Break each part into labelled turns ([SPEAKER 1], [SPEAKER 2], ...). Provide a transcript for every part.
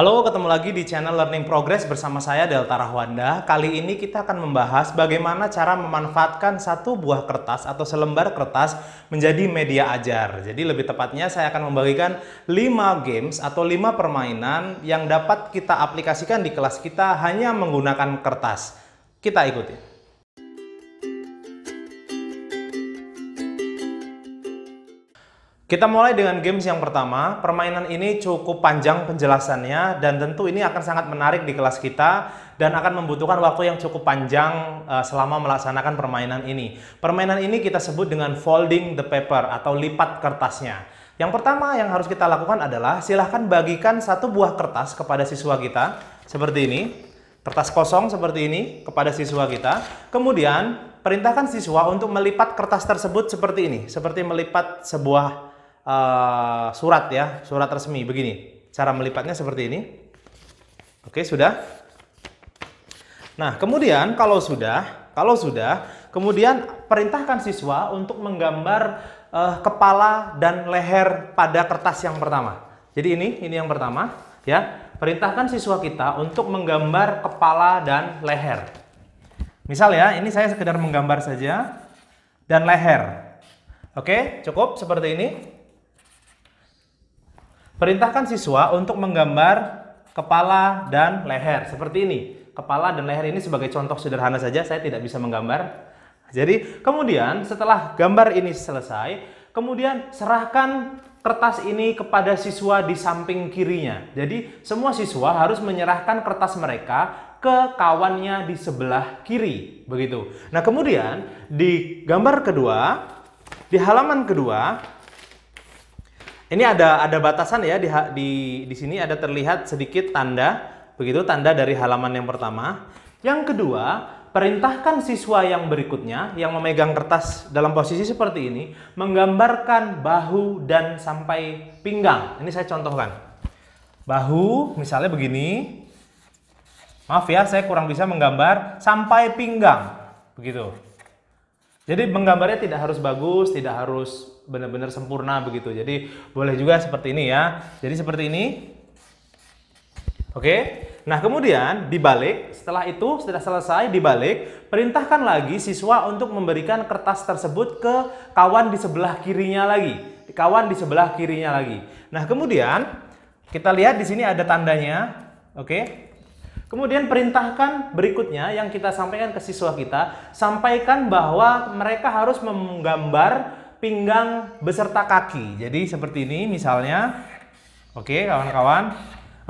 [SPEAKER 1] Halo, ketemu lagi di channel Learning Progress bersama saya Delta Rahwanda. Kali ini kita akan membahas bagaimana cara memanfaatkan satu buah kertas atau selembar kertas menjadi media ajar. Jadi lebih tepatnya saya akan membagikan 5 games atau 5 permainan yang dapat kita aplikasikan di kelas kita hanya menggunakan kertas. Kita ikuti. Kita mulai dengan games yang pertama. Permainan ini cukup panjang penjelasannya dan tentu ini akan sangat menarik di kelas kita dan akan membutuhkan waktu yang cukup panjang eh, selama melaksanakan permainan ini. Permainan ini kita sebut dengan folding the paper atau lipat kertasnya. Yang pertama yang harus kita lakukan adalah silahkan bagikan satu buah kertas kepada siswa kita seperti ini. Kertas kosong seperti ini kepada siswa kita. Kemudian perintahkan siswa untuk melipat kertas tersebut seperti ini, seperti melipat sebuah Eh, surat ya, surat resmi begini. Cara melipatnya seperti ini. Oke, sudah. Nah, kemudian kalau sudah, kalau sudah, kemudian perintahkan siswa untuk menggambar uh, kepala dan leher pada kertas yang pertama. Jadi ini, ini yang pertama, ya. Perintahkan siswa kita untuk menggambar kepala dan leher. Misal ya, ini saya sekedar menggambar saja dan leher. Oke, cukup seperti ini. Perintahkan siswa untuk menggambar kepala dan leher seperti ini. Kepala dan leher ini sebagai contoh sederhana saja, saya tidak bisa menggambar. Jadi, kemudian setelah gambar ini selesai, kemudian serahkan kertas ini kepada siswa di samping kirinya. Jadi, semua siswa harus menyerahkan kertas mereka ke kawannya di sebelah kiri, begitu. Nah, kemudian di gambar kedua, di halaman kedua, ini ada ada batasan ya di di di sini ada terlihat sedikit tanda begitu tanda dari halaman yang pertama. Yang kedua, perintahkan siswa yang berikutnya yang memegang kertas dalam posisi seperti ini menggambarkan bahu dan sampai pinggang. Ini saya contohkan. Bahu misalnya begini. Maaf ya, saya kurang bisa menggambar sampai pinggang. Begitu. Jadi menggambarnya tidak harus bagus, tidak harus benar-benar sempurna begitu. Jadi boleh juga seperti ini ya. Jadi seperti ini. Oke. Nah, kemudian dibalik, setelah itu sudah selesai dibalik, perintahkan lagi siswa untuk memberikan kertas tersebut ke kawan di sebelah kirinya lagi. Kawan di sebelah kirinya lagi. Nah, kemudian kita lihat di sini ada tandanya. Oke. Kemudian perintahkan berikutnya yang kita sampaikan ke siswa kita, sampaikan bahwa mereka harus menggambar pinggang beserta kaki. Jadi seperti ini misalnya. Oke, kawan-kawan.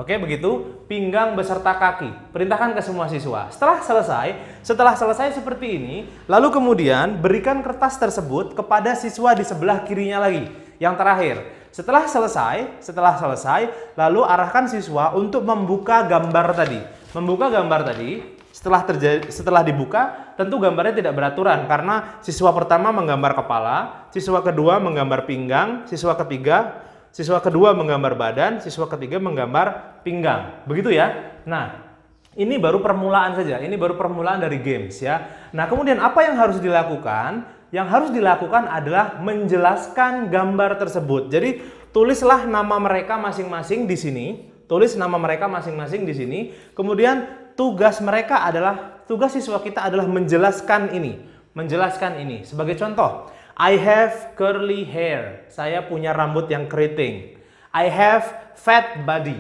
[SPEAKER 1] Oke, begitu pinggang beserta kaki. Perintahkan ke semua siswa. Setelah selesai, setelah selesai seperti ini, lalu kemudian berikan kertas tersebut kepada siswa di sebelah kirinya lagi. Yang terakhir, setelah selesai, setelah selesai, lalu arahkan siswa untuk membuka gambar tadi. Membuka gambar tadi, setelah terjadi setelah dibuka, tentu gambarnya tidak beraturan karena siswa pertama menggambar kepala, siswa kedua menggambar pinggang, siswa ketiga siswa kedua menggambar badan, siswa ketiga menggambar pinggang. Begitu ya. Nah, ini baru permulaan saja, ini baru permulaan dari games ya. Nah kemudian apa yang harus dilakukan? Yang harus dilakukan adalah menjelaskan gambar tersebut. Jadi tulislah nama mereka masing-masing di sini, tulis nama mereka masing-masing di sini. Kemudian tugas mereka adalah tugas siswa kita adalah menjelaskan ini, menjelaskan ini. Sebagai contoh, I have curly hair. Saya punya rambut yang keriting. I have fat body.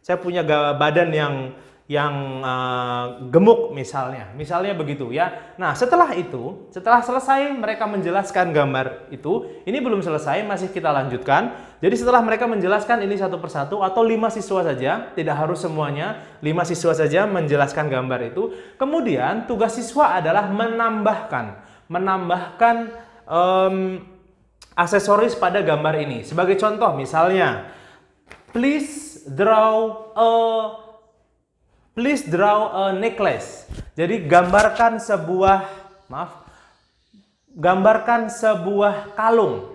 [SPEAKER 1] Saya punya badan yang yang uh, gemuk misalnya. Misalnya begitu ya. Nah, setelah itu, setelah selesai mereka menjelaskan gambar itu, ini belum selesai, masih kita lanjutkan. Jadi setelah mereka menjelaskan ini satu persatu atau lima siswa saja, tidak harus semuanya, lima siswa saja menjelaskan gambar itu. Kemudian tugas siswa adalah menambahkan, menambahkan um, aksesoris pada gambar ini. Sebagai contoh misalnya, please draw a Please draw a necklace. Jadi gambarkan sebuah maaf gambarkan sebuah kalung.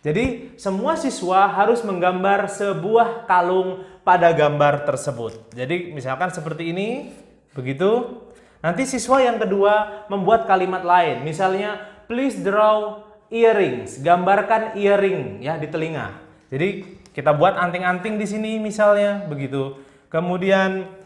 [SPEAKER 1] Jadi semua siswa harus menggambar sebuah kalung pada gambar tersebut. Jadi misalkan seperti ini, begitu. Nanti siswa yang kedua membuat kalimat lain. Misalnya please draw earrings, gambarkan earring ya di telinga. Jadi kita buat anting-anting di sini misalnya begitu. Kemudian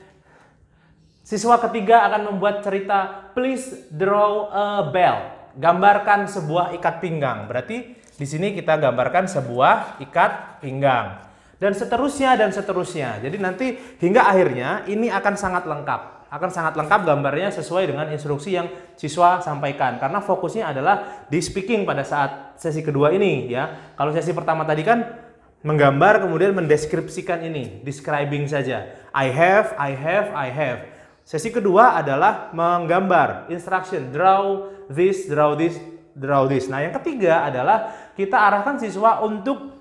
[SPEAKER 1] Siswa ketiga akan membuat cerita Please Draw a Bell. Gambarkan sebuah ikat pinggang. Berarti di sini kita gambarkan sebuah ikat pinggang. Dan seterusnya dan seterusnya. Jadi nanti hingga akhirnya ini akan sangat lengkap. Akan sangat lengkap gambarnya sesuai dengan instruksi yang siswa sampaikan. Karena fokusnya adalah di speaking pada saat sesi kedua ini ya. Kalau sesi pertama tadi kan menggambar kemudian mendeskripsikan ini, describing saja. I have, I have, I have. Sesi kedua adalah menggambar, instruction, draw this, draw this, draw this. Nah, yang ketiga adalah kita arahkan siswa untuk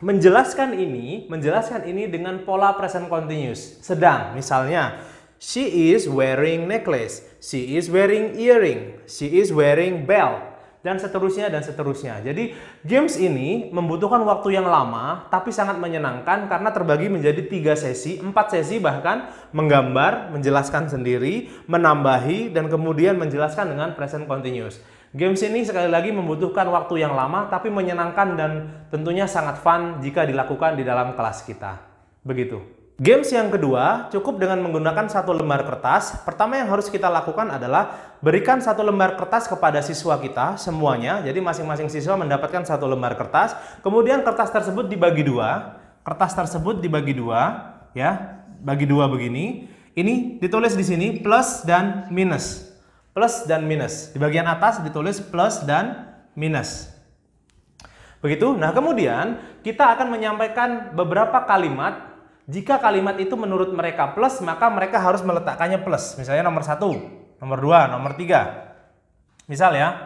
[SPEAKER 1] menjelaskan ini, menjelaskan ini dengan pola present continuous. Sedang, misalnya, she is wearing necklace, she is wearing earring, she is wearing belt dan seterusnya dan seterusnya. Jadi games ini membutuhkan waktu yang lama tapi sangat menyenangkan karena terbagi menjadi tiga sesi, empat sesi bahkan menggambar, menjelaskan sendiri, menambahi dan kemudian menjelaskan dengan present continuous. Games ini sekali lagi membutuhkan waktu yang lama tapi menyenangkan dan tentunya sangat fun jika dilakukan di dalam kelas kita. Begitu. Games yang kedua, cukup dengan menggunakan satu lembar kertas. Pertama yang harus kita lakukan adalah berikan satu lembar kertas kepada siswa kita semuanya. Jadi masing-masing siswa mendapatkan satu lembar kertas. Kemudian kertas tersebut dibagi dua. Kertas tersebut dibagi dua, ya, bagi dua begini. Ini ditulis di sini plus dan minus. Plus dan minus. Di bagian atas ditulis plus dan minus. Begitu. Nah, kemudian kita akan menyampaikan beberapa kalimat jika kalimat itu menurut mereka plus, maka mereka harus meletakkannya plus. Misalnya nomor satu, nomor dua, nomor tiga. Misal ya,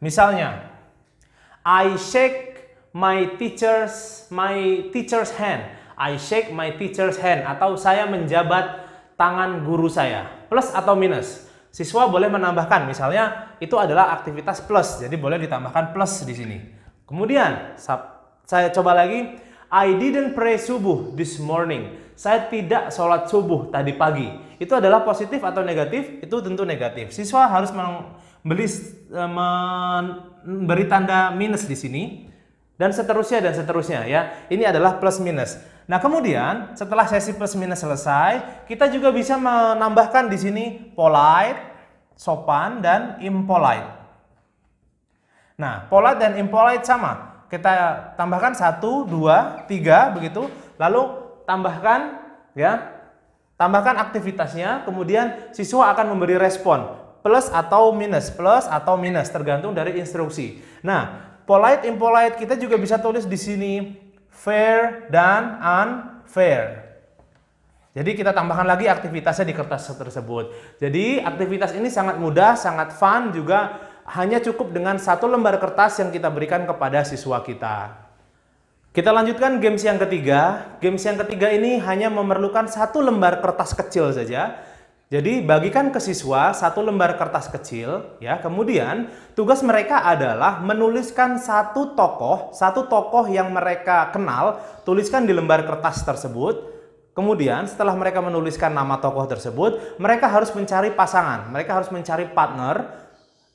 [SPEAKER 1] misalnya, I shake my teacher's my teacher's hand. I shake my teacher's hand atau saya menjabat tangan guru saya. Plus atau minus? Siswa boleh menambahkan, misalnya itu adalah aktivitas plus, jadi boleh ditambahkan plus di sini. Kemudian saya coba lagi, I didn't pray subuh this morning. Saya tidak sholat subuh tadi pagi. Itu adalah positif atau negatif? Itu tentu negatif. Siswa harus membeli, e, memberi tanda minus di sini. Dan seterusnya dan seterusnya ya. Ini adalah plus minus. Nah kemudian setelah sesi plus minus selesai, kita juga bisa menambahkan di sini polite, sopan, dan impolite. Nah polite dan impolite sama kita tambahkan satu dua tiga begitu. Lalu tambahkan ya. Tambahkan aktivitasnya, kemudian siswa akan memberi respon plus atau minus, plus atau minus tergantung dari instruksi. Nah, polite impolite kita juga bisa tulis di sini fair dan unfair. Jadi kita tambahkan lagi aktivitasnya di kertas tersebut. Jadi aktivitas ini sangat mudah, sangat fun juga hanya cukup dengan satu lembar kertas yang kita berikan kepada siswa kita. Kita lanjutkan games yang ketiga. Games yang ketiga ini hanya memerlukan satu lembar kertas kecil saja. Jadi bagikan ke siswa satu lembar kertas kecil, ya. Kemudian tugas mereka adalah menuliskan satu tokoh, satu tokoh yang mereka kenal, tuliskan di lembar kertas tersebut. Kemudian setelah mereka menuliskan nama tokoh tersebut, mereka harus mencari pasangan, mereka harus mencari partner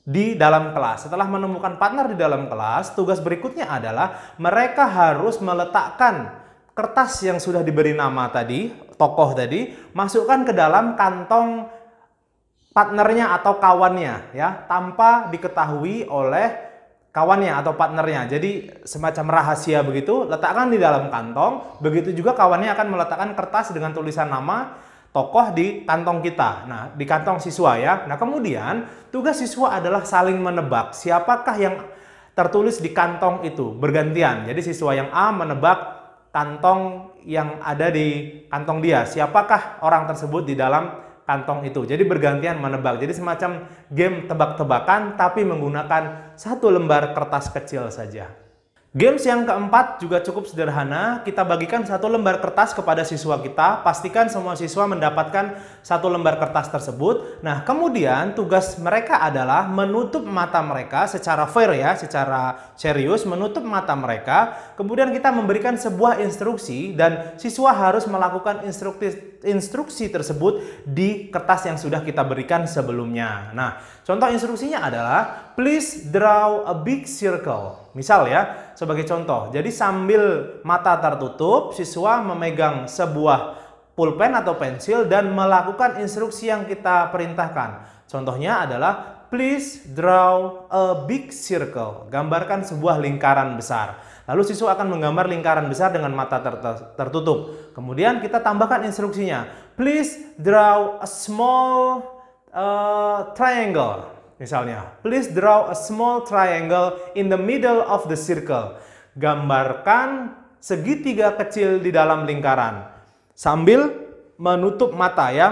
[SPEAKER 1] di dalam kelas. Setelah menemukan partner di dalam kelas, tugas berikutnya adalah mereka harus meletakkan kertas yang sudah diberi nama tadi, tokoh tadi, masukkan ke dalam kantong partnernya atau kawannya ya, tanpa diketahui oleh kawannya atau partnernya. Jadi semacam rahasia begitu, letakkan di dalam kantong, begitu juga kawannya akan meletakkan kertas dengan tulisan nama tokoh di kantong kita. Nah, di kantong siswa ya. Nah, kemudian tugas siswa adalah saling menebak siapakah yang tertulis di kantong itu bergantian. Jadi siswa yang A menebak kantong yang ada di kantong dia. Siapakah orang tersebut di dalam kantong itu. Jadi bergantian menebak. Jadi semacam game tebak-tebakan tapi menggunakan satu lembar kertas kecil saja. Games yang keempat juga cukup sederhana, kita bagikan satu lembar kertas kepada siswa kita, pastikan semua siswa mendapatkan satu lembar kertas tersebut. Nah, kemudian tugas mereka adalah menutup mata mereka secara fair ya, secara serius, menutup mata mereka. Kemudian kita memberikan sebuah instruksi dan siswa harus melakukan instruksi instruksi tersebut di kertas yang sudah kita berikan sebelumnya. Nah, contoh instruksinya adalah please draw a big circle. Misal ya, sebagai contoh. Jadi sambil mata tertutup, siswa memegang sebuah pulpen atau pensil dan melakukan instruksi yang kita perintahkan. Contohnya adalah please draw a big circle. Gambarkan sebuah lingkaran besar. Lalu siswa akan menggambar lingkaran besar dengan mata ter tertutup. Kemudian kita tambahkan instruksinya. Please draw a small uh, triangle. Misalnya, please draw a small triangle in the middle of the circle. Gambarkan segitiga kecil di dalam lingkaran. Sambil menutup mata ya.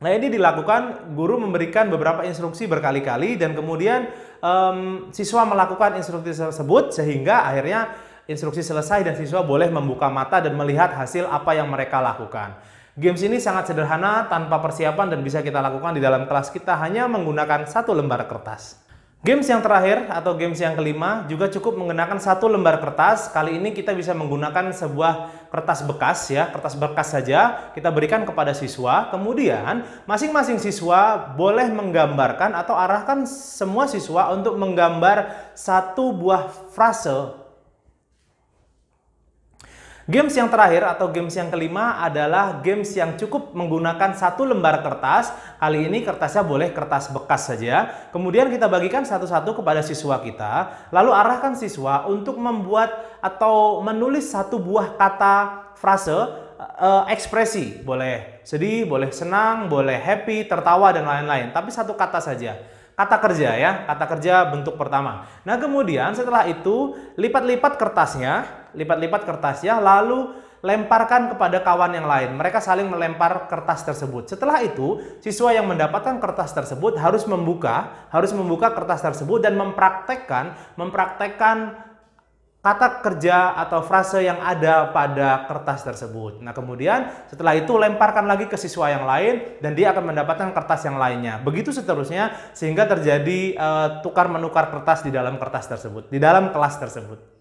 [SPEAKER 1] Nah ini dilakukan guru memberikan beberapa instruksi berkali-kali dan kemudian um, siswa melakukan instruksi tersebut sehingga akhirnya instruksi selesai dan siswa boleh membuka mata dan melihat hasil apa yang mereka lakukan. Games ini sangat sederhana tanpa persiapan dan bisa kita lakukan di dalam kelas kita hanya menggunakan satu lembar kertas. Games yang terakhir atau games yang kelima juga cukup mengenakan satu lembar kertas. Kali ini kita bisa menggunakan sebuah kertas bekas ya, kertas bekas saja kita berikan kepada siswa. Kemudian masing-masing siswa boleh menggambarkan atau arahkan semua siswa untuk menggambar satu buah frase Games yang terakhir atau games yang kelima adalah games yang cukup menggunakan satu lembar kertas. Kali ini kertasnya boleh kertas bekas saja. Kemudian kita bagikan satu-satu kepada siswa kita. Lalu arahkan siswa untuk membuat atau menulis satu buah kata frase eh, eh, ekspresi boleh sedih, boleh senang, boleh happy, tertawa dan lain-lain. Tapi satu kata saja kata kerja ya, kata kerja bentuk pertama. Nah, kemudian setelah itu lipat-lipat kertasnya, lipat-lipat kertasnya lalu lemparkan kepada kawan yang lain. Mereka saling melempar kertas tersebut. Setelah itu, siswa yang mendapatkan kertas tersebut harus membuka, harus membuka kertas tersebut dan mempraktekkan, mempraktekkan kata kerja atau frase yang ada pada kertas tersebut. Nah, kemudian setelah itu lemparkan lagi ke siswa yang lain dan dia akan mendapatkan kertas yang lainnya. Begitu seterusnya sehingga terjadi uh, tukar menukar kertas di dalam kertas tersebut, di dalam kelas tersebut.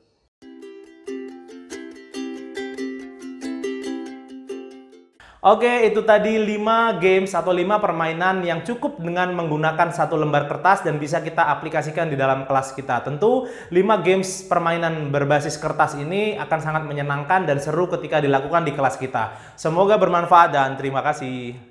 [SPEAKER 1] Oke, itu tadi 5 games atau 5 permainan yang cukup dengan menggunakan satu lembar kertas dan bisa kita aplikasikan di dalam kelas kita. Tentu 5 games permainan berbasis kertas ini akan sangat menyenangkan dan seru ketika dilakukan di kelas kita. Semoga bermanfaat dan terima kasih.